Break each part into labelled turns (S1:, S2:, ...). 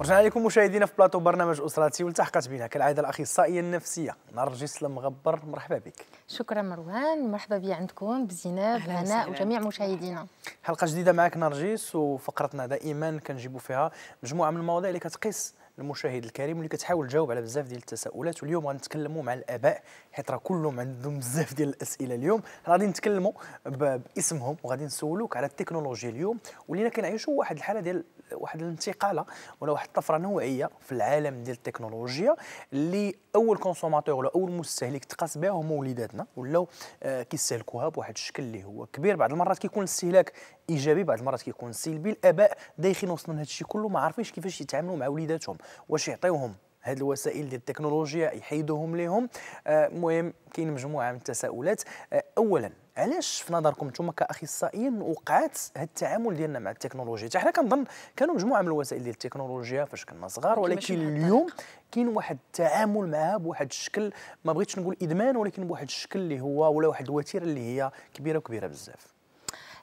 S1: ورجعنا لكم مشاهدينا في بلاطو برنامج اسرتي والتحقت بنا كالعاده الاخصائيه النفسيه نرجس المغبر مرحبا بك
S2: شكرا مروان مرحبا بي عندكم بزينب هناء وجميع مشاهدينا
S1: حلقه جديده معك نرجس وفقرتنا دائما كنجيبوا فيها مجموعه من المواضيع اللي كتقيس المشاهد الكريم واللي كتحاول تجاوب على بزاف ديال التساؤلات واليوم غنتكلموا مع الاباء حيت راه كلهم عندهم بزاف ديال الاسئله اليوم غادي نتكلموا باسمهم وغادي نسولوك على التكنولوجيا اليوم ولينا كنعيشوا واحد الحاله ديال واحد الانتقاله ولا واحد الطفره نوعيه في العالم ديال التكنولوجيا اللي اول كونسوماتور ولا اول مستهلك تقاس بها هما وليداتنا ولاو آه، كيستهلكوها بواحد الشكل اللي هو كبير بعض المرات كيكون الاستهلاك ايجابي بعض المرات كيكون سلبي الاباء دايخين وسط لهذا الشيء كله ما عارفينش كيفاش يتعاملوا مع وليداتهم واش يعطيوهم هذه الوسائل ديال التكنولوجيا يحيدوهم لهم آه، المهم كاين مجموعه من التساؤلات آه، اولا علاش في نظركم انتم كاخصائيين وقعت هذا التعامل ديالنا مع التكنولوجيا حتى حنا كنظن كانوا مجموعه من الوسائل ديال التكنولوجيا فاش كنا صغار ولكن اليوم كاين واحد التعامل معها بواحد الشكل ما بغيتش نقول ادمان ولكن بواحد الشكل اللي هو ولا واحد الوتيره اللي هي كبيره وكبيره بزاف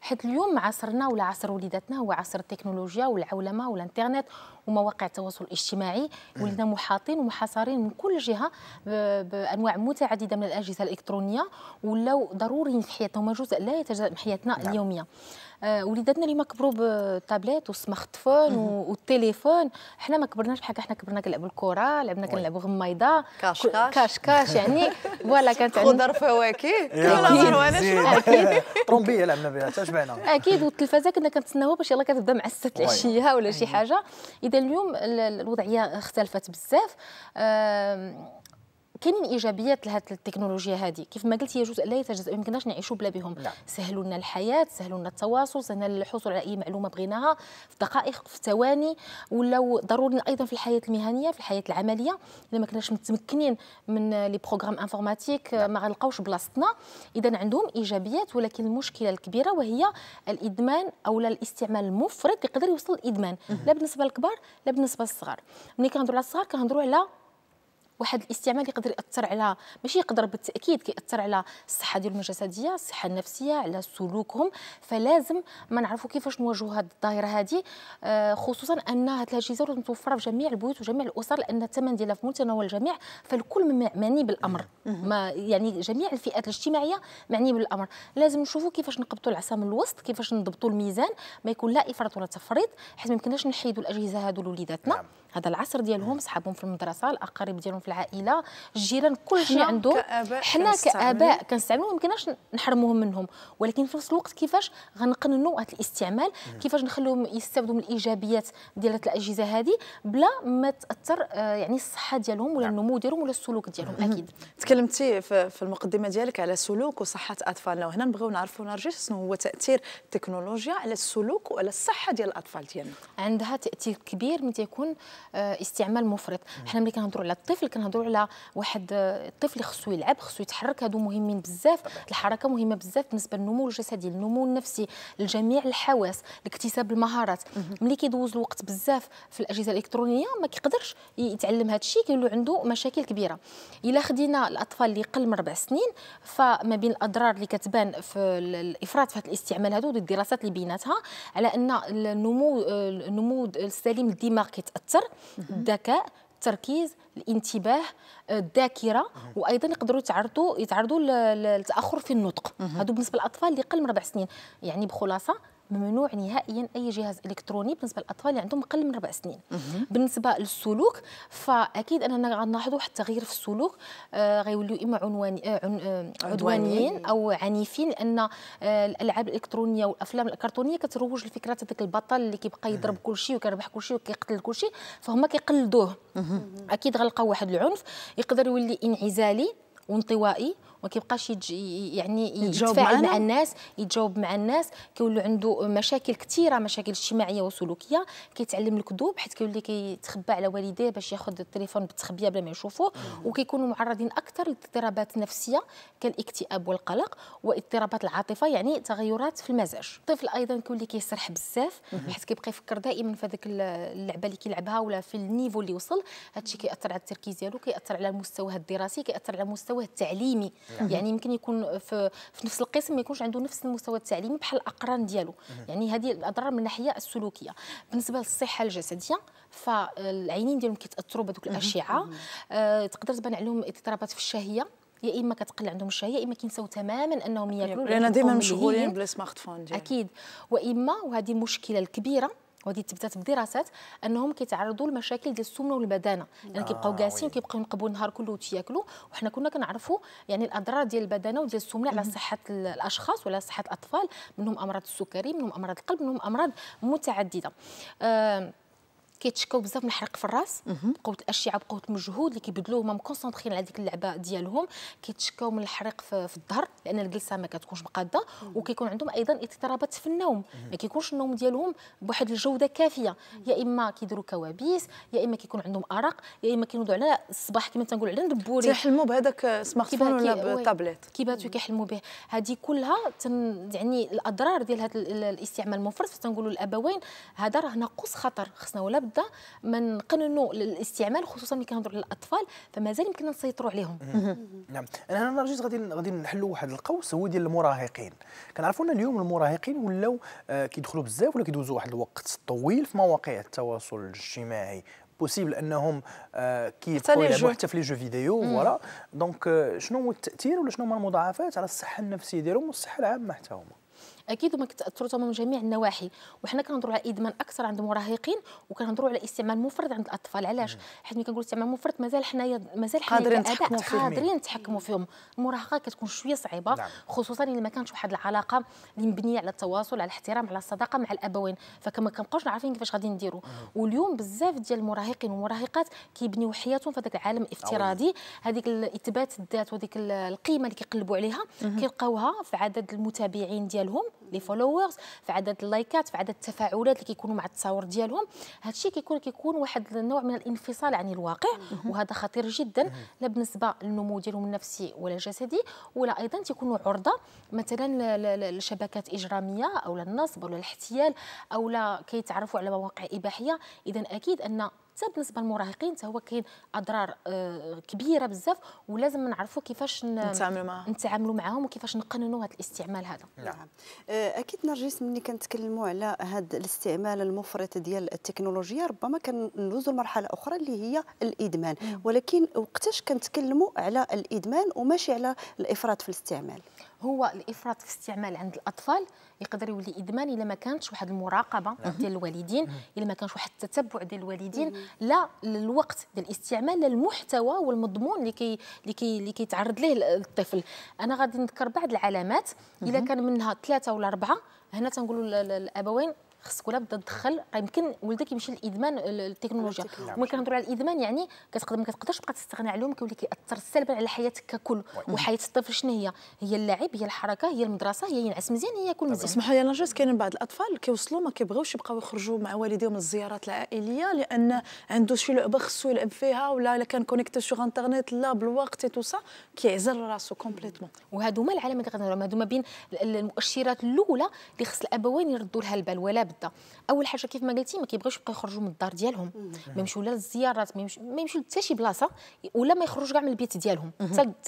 S2: حيت اليوم عصرنا ولا عصر وليداتنا هو عصر التكنولوجيا والعولمه والانترنت ومواقع التواصل الاجتماعي ولينا محاطين ومحاصرين من كل جهه بانواع متعدده من الاجهزه الالكترونيه ولو ضروريين في حياتنا هما جزء لا يتجزا من حياتنا نعم. اليوميه آه، وليداتنا اللي كبروا بالتابلات والسمارت فون والتليفون احنا ما كبرناش بحال احنا كبرنا كنلعبوا الكره لعبنا كنلعبوا غميضه كاش كاش كاش يعني فوالا كانت عندنا خضر فواكه
S1: طرومبيه لعبنا بها تشبعنا
S2: اكيد والتلفازه كنا كنتسناوها باش يلاه كتبدا مع الست العشيه ولا شي حاجه اذا اليوم الوضعيه اختلفت بزاف كاينين ايجابيات لهذه التكنولوجيا هذه كيف ما قلت هي جزء لا يتجزا ما يمكنناش نعيشوا بلا بهم لا. نعم. سهلوا لنا الحياه سهلوا لنا التواصل سهلوا لنا الحصول على اي معلومه بغيناها في دقائق في ثواني ولاو ضروري ايضا في الحياه المهنيه في الحياه العمليه اذا ما كناش متمكنين من لي بروغرام انفورماتيك نعم. ما غنلقاوش بلاصتنا اذا عندهم ايجابيات ولكن المشكله الكبيره وهي الادمان او الاستعمال المفرط يقدر يوصل للادمان لا بالنسبه للكبار لا بالنسبه للصغار ملي كنهضروا على الصغار كنهضروا على واحد الاستعمال يقدر ياثر على ماشي يقدر بالتاكيد كياثر على الصحه ديالهم الجسديه الصحه النفسيه على سلوكهم فلازم ما نعرفوا كيفاش نواجهوا هذه الظاهره هذه آه، خصوصا ان هذه الاجهزه متوفره في جميع البيوت وجميع الاسر لان الثمن ديالها في متناول الجميع فالكل معني بالامر ما يعني جميع الفئات الاجتماعيه معني بالامر لازم نشوفوا كيفاش نقبطوا العصا من الوسط كيفاش نضبطوا الميزان ما يكون لا افراط ولا تفريط حيت ما يمكنناش نحيدوا الاجهزه هذو لوليداتنا نعم. هذا العصر ديالهم صحابهم في المدرسه الاقارب ديالهم في العائله الجيران كل شيء عندهم حنا كاباء كنستعملوا ما يمكنناش نحرموهم منهم ولكن في نفس الوقت كيفاش غنقننوا هذا الاستعمال كيفاش نخليهم يستافدوا من الايجابيات ديال الاجهزه هذه بلا ما تاثر آه،
S3: يعني الصحه ديالهم ولا نعم. النمو ديالهم ولا السلوك ديالهم اكيد تكلمتي في المقدمه ديالك على سلوك وصحه اطفالنا وهنا نبغيو نعرفوا نرجس شنو هو تاثير التكنولوجيا على السلوك وعلى الصحه ديال الاطفال ديالنا عندها تاثير كبير من تيكون آه، استعمال مفرط
S2: حنا ملي كنهضروا على الطفل كنهضروا على واحد آه، الطفل خصو يلعب خصو يتحرك هادو مهمين بزاف الحركه مهمه بزاف بالنسبه للنمو الجسدي النمو النفسي لجميع الحواس لاكتساب المهارات ملي كيدوز الوقت بزاف في الاجهزه الالكترونيه ما كيقدرش يتعلم هذا الشيء كيولو عنده مشاكل كبيره الا خدينا الاطفال اللي قل من ربع سنين فما بين الاضرار اللي كتبان في الافراط في هذا الاستعمال هادو الدراسات اللي بيناتها على ان النمو آه، النمو السليم الدماغ كيتاثر الذكاء التركيز الانتباه آه، الذاكره وايضا يقدروا يتعرضوا يتعرضوا للتاخر في النطق هادو بالنسبه للاطفال اللي قل من ربع سنين يعني بخلاصه ممنوع نهائيا اي جهاز الكتروني بالنسبه للاطفال اللي عندهم اقل من ربع سنين بالنسبه للسلوك فاكيد اننا غنلاحظوا واحد التغيير في السلوك آه غيوليو اما عنوان آه, آه، عدوانيين او عنيفين لان آه الالعاب الالكترونيه والافلام الكرتونيه كتروج لفكره هذاك البطل اللي كيبقى يضرب كل شيء وكيربح كل شيء وكيقتل كل شيء فهما كيقلدوه اكيد غنلقاو واحد العنف يقدر يولي انعزالي وانطوائي ما كيبقاش يعني يتفاعل مع الناس يتجاوب مع الناس كيولوا عنده مشاكل كثيره مشاكل اجتماعيه وسلوكيه كيتعلم الكذوب حيت كيولي كيتخبى على والديه باش ياخذ التليفون بالتخبيه بلا ما يشوفوه وكيكونوا معرضين اكثر لاضطرابات نفسيه كالاكتئاب والقلق واضطرابات العاطفه يعني تغيرات في المزاج الطفل ايضا كيولي كيسرح بزاف حيت كيبقى يفكر دائما في هذيك اللعبه اللي كيلعبها ولا في النيفو اللي وصل هادشي كياثر على التركيز ديالو كياثر على مستواه الدراسي كياثر على مستواه التعليمي نعم. يعني يمكن يكون في, في نفس القسم ما يكونش عنده نفس المستوى التعليمي بحال الاقران ديالو يعني هذه الاضرار من الناحيه السلوكيه بالنسبه للصحه الجسديه فالعينين ديالهم كيتاثروا بهذوك الاشعه آه تقدر تبان عليهم اضطرابات في الشهيه يا اما كتقل عندهم الشهيه يا اما كينساو تماما انهم ياكلوا لان ديما مشغولين بالسمارت فون اكيد واما وهذه مشكله الكبيره ودي تبتات بدراسات انهم كيتعرضوا لمشاكل ديال السمنه والبدانه يعني كيبقاو قاسين آه، كيبقاو ينقبوا النهار كله وتياكلوا وحنا كنا كنعرفوا يعني الاضرار ديال البدانه وديال السمنه على صحه الاشخاص وعلى صحه الاطفال منهم امراض السكري منهم امراض القلب منهم امراض متعدده أه كيتشكاو بزاف من الحرق في الراس بقوه الاشعه بقوه المجهود اللي كيبدلوه هما مكونسونطخين على ديك اللعبه ديالهم كيتشكاو من الحريق في, في الظهر لان الجلسه ما كتكونش مقاده وكيكون عندهم ايضا اضطرابات في النوم ما كيكونش النوم ديالهم بواحد الجوده كافيه يا اما كيديروا كوابيس يا اما كيكون عندهم ارق يا اما كينوضوا على الصباح كما تنقول على البوري كيحلموا
S3: بهذاك سمارت فون ولا بالتابليت
S2: كيباتوا كيحلموا به هذه كلها تن يعني الاضرار ديال هذا الاستعمال المفرط فتنقولوا الابوين هذا راه ناقص خطر خصنا ولا بد مده من قننوا الاستعمال خصوصا ملي كنهضروا على الاطفال فمازال يمكننا نسيطروا عليهم
S1: نعم انا نرجس غادي غادي نحلوا واحد القوس هو ديال المراهقين كنعرفوا ان اليوم المراهقين ولاو آه، كيدخلوا بزاف ولا كيدوزوا واحد الوقت طويل في مواقع التواصل الاجتماعي بوسيبل انهم آه، كيبقاو حتى في لي جو فيديو فوالا آه، دونك شنو هو التاثير ولا شنو هما المضاعفات
S2: على الصحه النفسيه ديالهم والصحه العامه حتى هما اكيد هما تماما من جميع النواحي وحنا كنهضروا على ادمان اكثر عند المراهقين وكنهضروا على استعمال مفرط عند الاطفال علاش حيت ملي كنقول استعمال مفرط مازال حنايا مازال حنايا قادرين نتحكموا فيهم قادرين نتحكموا فيهم المراهقه كتكون شويه صعيبه نعم. خصوصا الا ما كانش واحد العلاقه اللي مبنيه على التواصل على الاحترام على الصداقه مع الابوين فكما كنبقاوش عارفين كيفاش غادي نديروا واليوم بزاف ديال المراهقين والمراهقات كيبنيو حياتهم في هذاك العالم الافتراضي هذيك اثبات الذات وهذيك القيمه اللي كيقلبوا عليها كيلقاوها في عدد المتابعين ديالهم ديالهم لي فولورز في عدد اللايكات في عدد التفاعلات اللي كيكونوا مع التصاور ديالهم هذا الشيء كيكون كيكون واحد النوع من الانفصال عن الواقع وهذا خطير جدا لا بالنسبه للنمو ديالهم النفسي ولا الجسدي ولا ايضا تيكونوا عرضه مثلا لشبكات اجراميه او للنصب ولا الاحتيال او لا كيتعرفوا على مواقع اباحيه اذا اكيد ان حتى بالنسبه للمراهقين هو كاين اضرار آه، كبيره بزاف ولازم نعرفوا كيفاش نتعاملوا معاهم نتعاملوا معاهم
S3: وكيفاش نقننوا هذا
S2: الاستعمال هذا
S3: نعم آه، اكيد نرجس ملي كنتكلموا على هذا الاستعمال المفرط ديال التكنولوجيا ربما كندوزوا لمرحله اخرى اللي هي الادمان ولكن وقتاش كنتكلموا على الادمان وماشي على الافراط في الاستعمال
S2: هو الافراط في الاستعمال عند الاطفال يقدر يولي ادمان الا ما كانتش واحد المراقبه نعم. ديال الوالدين الا ما كانش واحد التتبع ديال الوالدين لا الوقت ديال الاستعمال لا المحتوى والمضمون اللي كي اللي كي اللي كيتعرض ليه الطفل انا غادي نذكر بعض العلامات اذا كان منها ثلاثه ولا اربعه هنا تنقولوا الابوين خصك ولا بدا تدخل يمكن ولدك يمشي للادمان التكنولوجيا ملي كنهضروا على الادمان يعني كتقدر ما كتقدرش تبقى تستغنى عليهم كيولي كياثر سلبا على حياتك ككل وحياه الطفل شنو هي هي
S3: اللعب هي الحركه هي المدرسه هي ينعس مزيان هي ياكل مزيان اسمحوا لي نرجس كاينين بعض الاطفال كيوصلوا ما كيبغيوش يبقاو يخرجوا مع والديهم للزيارات العائليه لان عنده شي لعبه خصو يلعب فيها ولا الا كان كونيكتي سوغ انترنيت لا بالوقت تو سا كيعزل راسو كومبليتمون وهادو هما
S2: العلامات اللي كنهضروا هادو ما بين المؤشرات الاولى اللي خص الابوين يردوا لها البال ولا ثابته اول حاجه كيف ما قلتي ما كيبغيوش يبقى يخرجوا من الدار ديالهم ما نعم. يمشيو لا للزيارات ما يمشيو حتى شي بلاصه ولا ما يخرجوش كاع من البيت ديالهم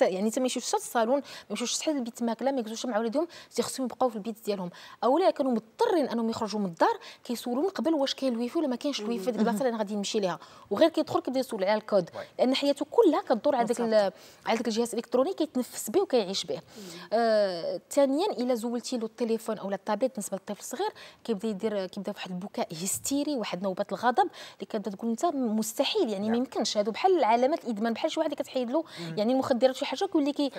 S2: يعني حتى ما يمشيوش حتى الصالون ما يمشيوش حتى البيت ماكله ما يجلسوش مع ولادهم خصهم يبقاو في البيت ديالهم اولا كانوا مضطرين انهم يخرجوا من الدار كيسولوا من قبل واش كاين الويفي ولا ما كاينش الويفي في ديك البلاصه اللي انا غادي نمشي ليها وغير كيدخل كيبدا يسول على الكود لان حياته كلها كدور على داك على داك الجهاز الالكتروني كيتنفس به وكيعيش به آه، ثانيا آه الا زولتي له التليفون او التابلت بالنسبه للطفل الصغير كيبدا يدير كيبدا واحد البكاء هستيري واحد نوبه الغضب اللي كانت تقول انت مستحيل يعني ما نعم. يمكنش هادو بحال علامات الادمان بحال شي واحد اللي كتحيد له يعني المخدرات شي حاجه كيولي كي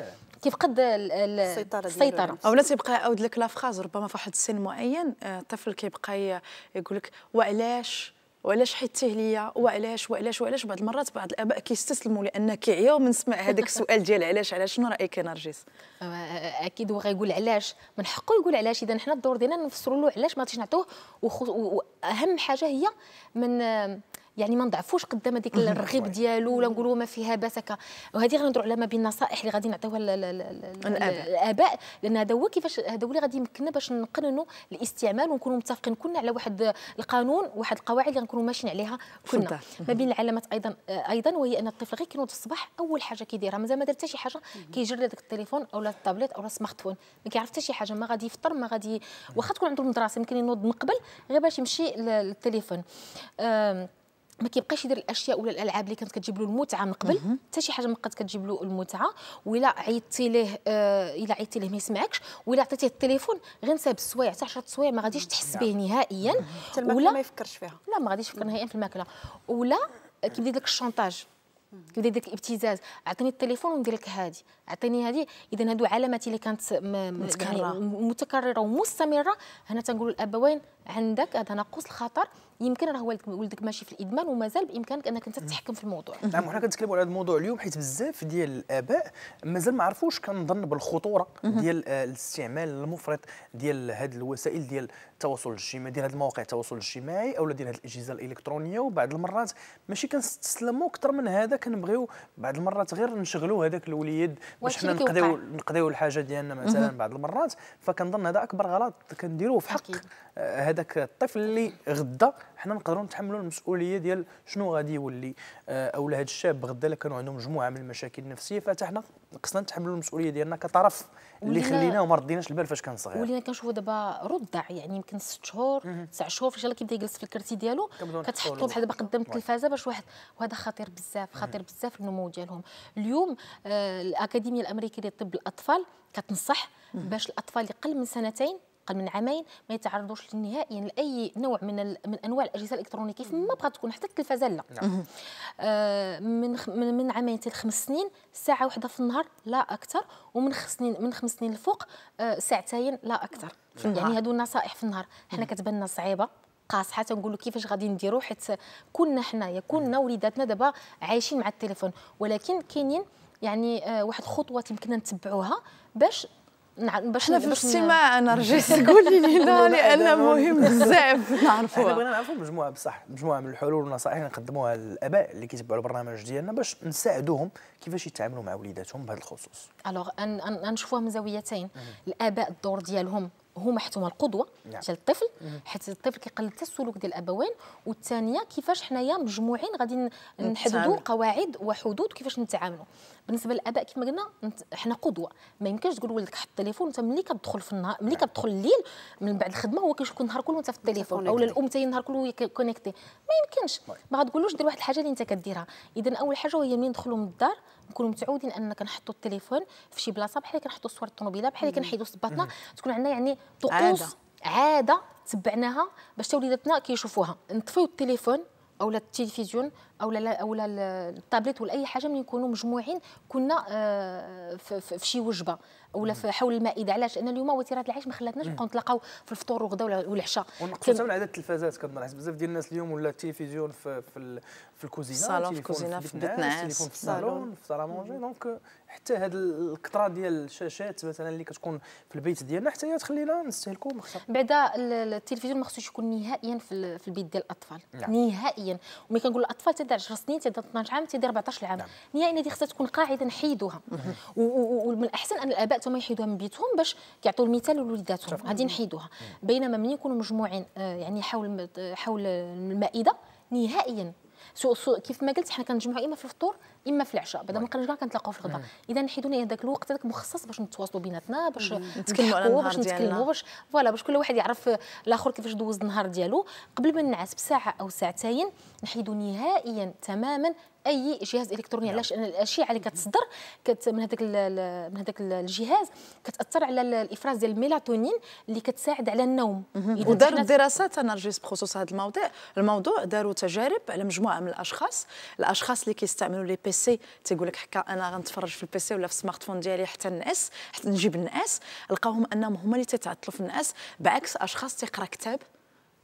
S2: كيفقد السيطره السيطره اولا
S3: تيبقى عاود لك لافخاز ربما في واحد السن معين الطفل آه، كيبقى يقول لك وعلاش وعلاش حيتيه ليا وعلاش وعلاش وعلاش بعض المرات بعض الاباء كيستسلموا لان كيعياو من سمع هذاك السؤال ديال علاش علاش شنو رايك يا نرجس أه،
S2: اكيد هو غيقول علاش من حقه يقول علاش اذا حنا الدور ديالنا نفسروا له علاش ما غاديش نعطوه واهم حاجه هي من يعني ما نضعفوش قدام هذيك الرغيب ديالو ولا نقولوا ما فيها باس هكا وهذه غنهضروا على ما بين النصائح اللي غادي نعطيوها للاباء لان هذا هو كيفاش هذا هو اللي غادي يمكننا باش نقننوا الاستعمال ونكونوا متفقين كلنا على واحد القانون واحد القواعد اللي غنكونوا ماشيين عليها كلنا ما بين العلامات ايضا ايضا وهي ان الطفل غير كينوض الصباح اول حاجه كيديرها مازال ما دار حتى شي حاجه كيجري هذاك التليفون اولا التابليت اولا السمارت فون ما كيعرف حتى شي حاجه ما غادي يفطر ما غادي واخا تكون عنده المدرسه يمكن ينوض من قبل غير باش يمشي للتليفون ما كيبقاش يدير الاشياء ولا الالعاب اللي كانت كتجيب له المتعه من قبل حتى شي حاجه ما بقات كتجيب له المتعه ولا عيطتي ليه آه الا عيطتي ليه ما يسمعكش ولا عطيتيه التليفون غير نسى سوايع حتى 10 سوايع ما غاديش تحس نعم. به نهائيا ولا ما يفكرش فيها لا ما غاديش يفكر نهائيا في الماكله ولا كيبدا داك الشونتاج كيبدا داك الابتزاز عطيني التليفون وندير لك هادي عطيني هادي اذا هادو علامات اللي كانت متكرره يعني متكرره ومستمره هنا تنقولوا الابوين عندك تناقص الخطر يمكن راه ولدك ولدك ماشي في الادمان ومازال بامكانك انك انت تتحكم في الموضوع نعم
S1: وحنا كنتكلموا على هذا الموضوع اليوم حيت بزاف ديال الاباء مازال ما عرفوش كنظن بالخطوره ديال الاستعمال المفرط ديال هذه الوسائل ديال التواصل الاجتماعي ديال هذه المواقع التواصل الاجتماعي او ديال هذه الاجهزه الالكترونيه وبعض المرات ماشي كنستسلموا اكثر من هذا كنبغيو بعض المرات غير نشغلوا هذاك الوليد باش حنا نقضيو نقضيو الحاجه ديالنا مثلا بعض المرات فكنظن هذا اكبر غلط كنديروه في حق هذا هذاك الطفل اللي غدا حنا نقدروا نتحملوا المسؤوليه ديال شنو غادي يولي آه، او هذا الشاب غدا الا كانوا عندهم مجموعه من المشاكل النفسيه فحتى حنا خصنا نتحملوا المسؤوليه ديالنا كطرف اللي خلينا وما رديناش البال فاش كان صغير ولينا
S2: كنشوفوا دابا رضع يعني يمكن ست شهور تسع شهور فاش كيبدا يجلس في الكرسي ديالو كتحطوا بحال دابا قدام التلفازه باش واحد وهذا خطير بزاف خطير بزاف النمو ديالهم اليوم آه الاكاديميه الامريكيه لطب الاطفال كتنصح باش الاطفال اللي قل من سنتين اقل من عامين ما يتعرضوش نهائيا لاي نوع من من انواع الاجهزه الالكترونيه كيف ما بغات تكون حتى التلفازه لا نعم. آه من من عامين حتى لخمس سنين ساعه واحده في النهار لا اكثر ومن خمس سنين من خمس سنين لفوق آه ساعتين لا اكثر نعم. يعني هادو النصائح في النهار حنا كتبان صعيبه قاصحه تنقولوا كيفاش غادي نديروا حيت كنا حنايا كنا وليداتنا دابا عايشين مع التليفون ولكن كاينين يعني آه، واحد الخطوه يمكننا نتبعوها باش باش في الاجتماع نرجس قولي لي لا لان مهم بزاف نعرفوها بغينا نعرفوا
S1: مجموعه بصح مجموعه من الحلول والنصائح اللي نقدموها للاباء اللي كيتبعوا البرنامج ديالنا باش نساعدوهم كيفاش يتعاملوا مع وليداتهم بهذا الخصوص
S2: الوغ نشوفوها من زاويتين الاباء الدور ديالهم هما حيت هما القدوه نعم. الطفل حيت الطفل كيقلد حتى السلوك ديال الابوين والثانيه كيفاش حنايا مجموعين غادي نحددوا قواعد وحدود كيفاش نتعاملوا بالنسبه للاباء كما قلنا حنا قدوه ما يمكنش تقول ولدك حط التليفون انت ملي كتدخل في النهار ملي نعم. كتدخل الليل من بعد الخدمه هو كيشوفك النهار كله وانت في التليفون او الام تاي النهار كله كونيكتي ما يمكنش نعم. ما غتقولوش دير واحد الحاجه اللي انت كديرها اذا اول حاجه هي ملي ندخلوا من الدار نكونوا متعودين اننا كنحطوا التليفون في شي بلاصه بحال كنحطوا صور الطوموبيله بحال كنحيدوا صباطنا تكون عندنا يعني طقوس عاده تبعناها باش حتى وليداتنا كيشوفوها نطفيو التليفون اولا التلفزيون اولا لا لا التابلت ولا اي حاجه ملي نكونوا مجموعين كنا آه، في شي وجبه ولا في حول المائده علاش لان اليوم وتيرات العيش ما خلاتناش نبقاو نتلاقاو في الفطور والغدا والعشاء ونقصوا من عدد
S1: التلفازات كنلاحظ بزاف ديال الناس اليوم ولا التلفزيون في في, في الكوزينه الصالون في الكوزينه في البيت ناس في الصالون في الصاله مونجي دونك حتى هاد الكثره ديال الشاشات مثلا اللي كتكون في البيت ديالنا حتى هي تخلينا نستهلكوا
S2: بعدا التلفزيون ما خصوش يكون نهائيا في, البيت ديال الاطفال نعم. نهائيا وملي كنقول الاطفال تا 10 سنين تا 12 عام تا 14 عام نعم. نهائيا هذه خصها تكون قاعده نحيدوها ومن الاحسن ان الاباء حتى ما يحيدوها من بيتهم باش يعطوا المثال لوليداتهم غادي نحيدوها بينما من يكونوا مجموعين آه، يعني حول حول المائده نهائيا سو سو كيف ما قلت حنا كنجمعوا اما في الفطور اما في العشاء بعدا ما كنرجعوا كنتلاقاو في الغداء اذا نحيدوا لنا الوقت هذاك مخصص باش نتواصلوا بيناتنا باش نتكلموا باش نتكلموا باش فوالا باش كل واحد يعرف الاخر كيفاش دوز النهار ديالو قبل ما ننعس بساعه او ساعتين نحيدوا نهائيا تماما اي جهاز الكتروني نعم. علاش نعم. الاشعه اللي كتصدر كت من هذاك من هذاك الجهاز كتاثر على الافراز ديال الميلاتونين اللي كتساعد على النوم وداروا دراسات
S3: نرجس بخصوص هذا الموضوع الموضوع داروا تجارب على مجموعه من الاشخاص الاشخاص اللي كيستعملوا لي بي سي تيقول لك حكا انا غنتفرج في البي سي ولا في السمارت فون ديالي حتى نعس حتى نجيب النعاس لقاوهم انهم هما اللي تتعطلوا في النعاس بعكس اشخاص تيقرا كتاب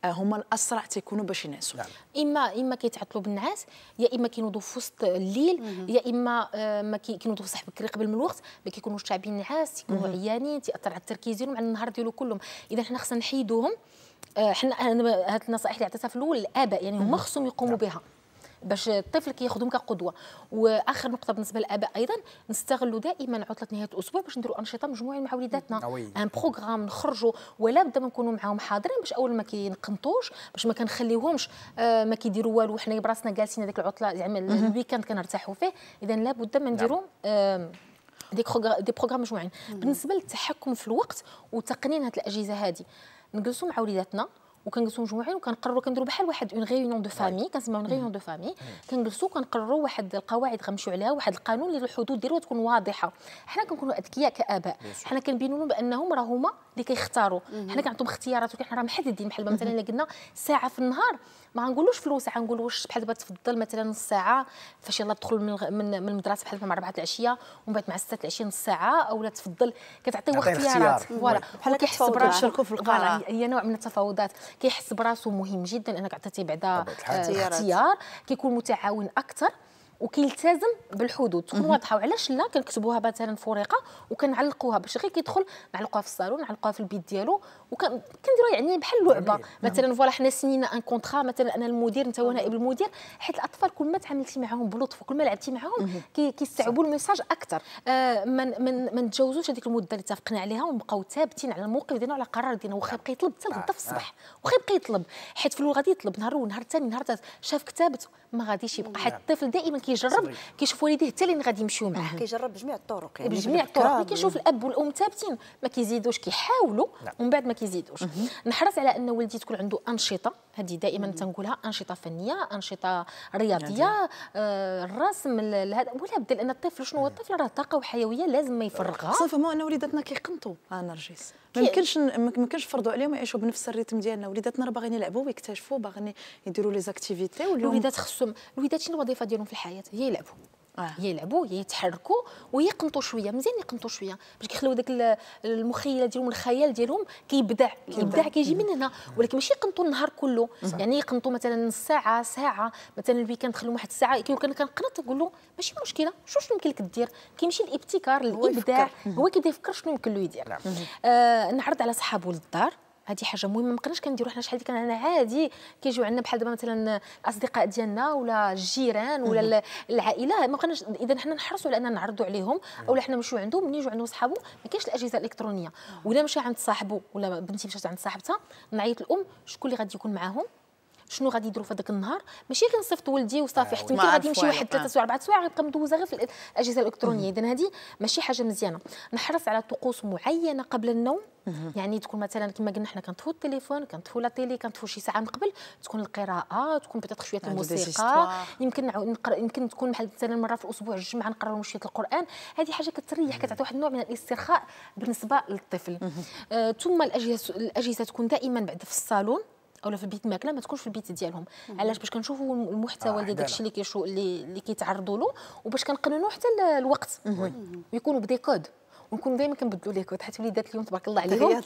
S3: آه، هما
S2: الاسرع تيكونوا باش ينعسوا نعم. اما اما كيتعطلوا بالنعاس يا اما كينوضوا في وسط الليل يا اما آه، ما كينوضوا صح بكري قبل من الوقت ما كيكونوش تعبين نعاس يكونوا عيانين تياثر على التركيز ديالهم على النهار ديالو كلهم اذا حنا خصنا نحيدوهم آه، حنا هاد النصائح اللي عطيتها في الاول الاباء يعني هما خصهم يقوموا نعم. بها باش الطفل كياخذهم كقدوه واخر نقطه بالنسبه للاباء ايضا نستغلوا دائما عطله نهايه الاسبوع باش نديروا انشطه مجموعه مع وليداتنا ان بروغرام نخرجوا ولا بدا ما نكونوا معاهم حاضرين باش اول ما كينقنطوش باش ما كنخليوهمش آه، ما كيديروا والو حنا براسنا جالسين هذيك العطله زعما يعني الويكاند كنرتاحوا فيه اذا لابد ما نديروا دي نعم. بروغرام مجموعين بالنسبه للتحكم في الوقت وتقنين هذه الاجهزه هذه نجلسوا مع وليداتنا وكنجلسوا مجموعين وكنقرروا كنديروا بحال واحد اون غيونيون دو فامي كنسميو اون غيونيون دو فامي كنجلسوا كنقرروا واحد القواعد غنمشيو عليها واحد القانون اللي الحدود ديالو تكون واضحه حنا كنكونوا اذكياء كاباء حنا كنبينوا لهم بانهم راه هما اللي كيختاروا mm-hmm. حنا كنعطيهم اختيارات وكنحنا راه محددين بحال mm-hmm. مثلا الا قلنا ساعه في النهار ما غنقولوش فلوس غنقول واش بحال دابا تفضل مثلا نص ساعه فاش يلاه تدخل من من, المدرسه بحال مع 4 العشيه ومن بعد مع 6 العشيه نص ساعه اولا تفضل كتعطيه وقت اختيارات فوالا بحال كيحس براسو في القرار هي نوع من التفاوضات كيحس براسو مهم جدا انك عطيتيه بعدا آه، اختيار كيكون متعاون اكثر وكيلتزم بالحدود تكون واضحه وعلاش لا كنكتبوها مثلا ورقه وكنعلقوها باش غير كيدخل نعلقوها في الصالون نعلقوها في البيت ديالو وكنديروا يعني بحال لعبه نعم. مثلا فوالا حنا سنينا ان كونطرا مثلا انا المدير انت نعم. نائب المدير حيت الاطفال كل ما تعاملتي معاهم بلطف وكل ما لعبتي معاهم كيستوعبوا الميساج اكثر آه من ما نتجاوزوش هذيك المده اللي اتفقنا عليها ونبقاو ثابتين على الموقف ديالنا وعلى القرار ديالنا واخا يبقى يطلب حتى الغدا في الصباح آه، آه. واخا يبقى يطلب حيت في الاول غادي يطلب نهار الاول نهار ثاني نهار ثالث شاف كتابته ما غاديش يبقى نعم. حيت الطفل دائما كيجرب كيشوف والديه حتى اللي غادي يمشيو معاه
S3: كيجرب بجميع الطرق يعني بجميع الطرق كيشوف
S2: الاب والام ثابتين ما كيزيدوش كيحاولوا ومن بعد ما كيزيدوش نحرص على ان ولدي تكون عنده انشطه هذه دائما تنقولها انشطه فنيه انشطه رياضيه آه الرسم
S3: هذا ولا بدل ان الطفل شنو هو الطفل راه طاقه وحيويه لازم ما يفرغها خصنا نفهموا ان وليداتنا كيقنطوا آه، نرجس ما يمكنش ما يمكنش نفرضوا عليهم يعيشوا بنفس الريتم ديالنا وليداتنا راه باغيين يلعبوا ويكتشفوا باغيين يديروا لي زاكتيفيتي الوليدات خصهم الوليدات شنو الوظيفه ديالهم في الحياه هي يلعبوا
S2: آه. يلعبوا يتحركوا ويقنطوا شويه مزيان يقنطوا شويه باش كيخلوا داك المخيله ديالهم الخيال ديالهم كيبدع الابداع كيجي من هنا ولكن ماشي يقنطوا النهار كله يعني يقنطوا مثلا نص ساعه ساعه مثلا الويكاند خليهم واحد الساعه كي كان كنقنط نقول له ماشي مشكله شوف شنو يمكن لك دير كيمشي الابتكار الابداع هو كيبدا يفكر شنو يمكن له يدير نعم. آه نعرض على صحابه للدار هذه حاجه مهمه ما بقناش كنديروا حنا شحال كان انا عادي كيجيو عندنا بحال دابا مثلا الاصدقاء ديالنا ولا الجيران ولا العائله ما بقناش اذا حنا نحرصوا على اننا نعرضوا عليهم اولا حنا نمشيو عندهم ملي يجوا عندو صحابو ما كاينش الاجهزه الالكترونيه ولا مشى عند صاحبو ولا بنتي مشات عند صاحبتها نعيط الام شكون اللي غادي يكون معاهم شنو غادي يديروا في هذاك النهار ماشي كنصيفط ولدي وصافي آه، حتى يمكن غادي يمشي واحد ثلاثه سوايع اربعه سوايع غيبقى مدوزه غير في الاجهزه الالكترونيه اذا هذه ماشي حاجه مزيانه نحرص على طقوس معينه قبل النوم يعني تكون مثلا كما قلنا حنا كنطفوا التليفون كنطفوا لا تيلي كنطفوا شي ساعه من قبل تكون القراءه تكون بيتيتر شويه الموسيقى يمكن نقرا يمكن تكون بحال مثلا مره في الاسبوع الجمعه نقراو شويه القران هذه حاجه كتريح كتعطي واحد النوع من الاسترخاء بالنسبه للطفل آه ثم الاجهزه الاجهزه تكون دائما بعد في الصالون اولا في البيت ماكله ما تكونش في البيت ديالهم علاش باش كنشوفوا المحتوى آه، ديال داكشي اللي كيشو اللي, اللي كيتعرضوا له وباش كنقننوا حتى الوقت ويكونوا بدي كود ونكون دائما كنبدلوا ليه كود حيت وليدات اليوم تبارك الله عليهم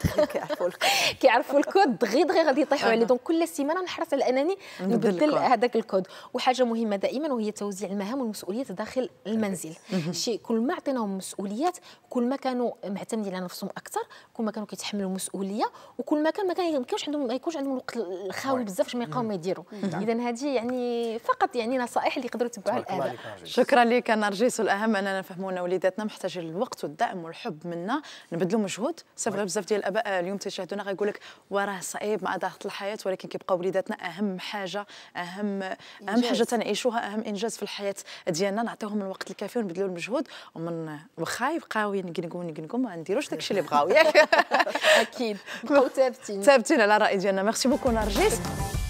S2: كيعرفوا الكود دغي دغي غادي يطيحوا عليه دونك كل سيمانه نحرص على انني نبدل هذاك الكود وحاجه مهمه دائما وهي توزيع المهام والمسؤوليات داخل المنزل شي كل ما عطيناهم مسؤوليات كل ما كانوا معتمدين على نفسهم اكثر كل ما كانوا كيتحملوا المسؤوليه وكل ما كان ما كانش عندهم ما يكونش عندهم الوقت الخاوي بزاف باش ما
S3: يقاوموا يديروا اذا هذه يعني فقط يعني نصائح اللي يقدروا يتبعوها الاباء شكرا لك نرجس الاهم اننا نفهموا ان وليداتنا محتاجين الوقت والدعم الحب منا نبذلوا مجهود سي بزاف ديال الاباء آه، اليوم تيشاهدونا غيقول لك وراه صعيب مع ضغط الحياه ولكن كيبقاو وليداتنا اهم حاجه اهم اهم حاجه تنعيشوها اهم انجاز في الحياه ديالنا نعطيوهم الوقت الكافي ونبذلوا المجهود ومن واخا يبقاو ينقنقوا ينقنقوا ما نديروش داكشي اللي بغاو ياك اكيد بقاو ثابتين ثابتين على الراي ديالنا ميرسي بوكو نرجس